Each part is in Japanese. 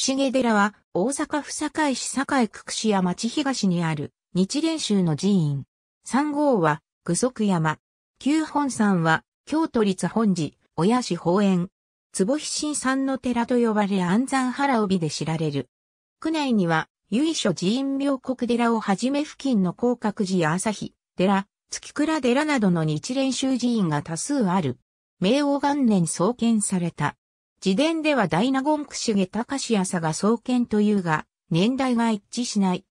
久重寺は、大阪府堺市堺区串屋町東にある、日蓮宗の寺院。三号は、具足山。九本山は、京都立本寺、親市宝園。坪飛新山の寺と呼ばれ安山原帯で知られる。区内には、由緒寺院妙国寺をはじめ付近の広角寺や朝日、寺、月倉寺などの日蓮宗寺院が多数ある。明王元年創建された自伝では大納言カシアサが創建というが、年代が一致しない。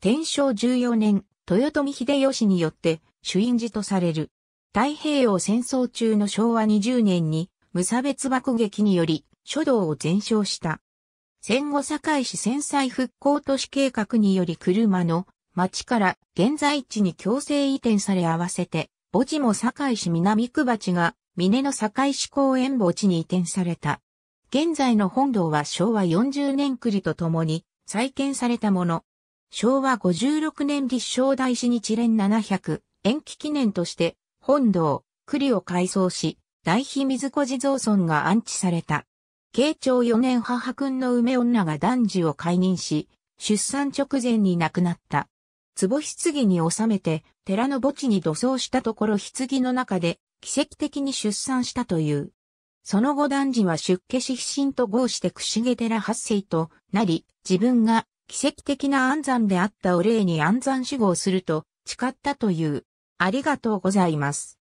天正14年、豊臣秀吉によって主因寺とされる。太平洋戦争中の昭和20年に無差別爆撃により書道を全焼した。戦後堺市戦災復興都市計画により車の町から現在地に強制移転され合わせて、墓地も堺市南区鉢が峰の堺市公園墓地に移転された。現在の本堂は昭和40年栗とともに再建されたもの。昭和56年立正大師日蓮700延期記念として本堂、栗を改装し、大秘水子地蔵村が安置された。慶長4年母君の梅女が男児を解任し、出産直前に亡くなった。壺棺に収めて、寺の墓地に土葬したところ棺の中で、奇跡的に出産したという。その後男児は出家し必神と合して串毛寺八世となり、自分が奇跡的な安産であったお礼に安産守護をすると誓ったという。ありがとうございます。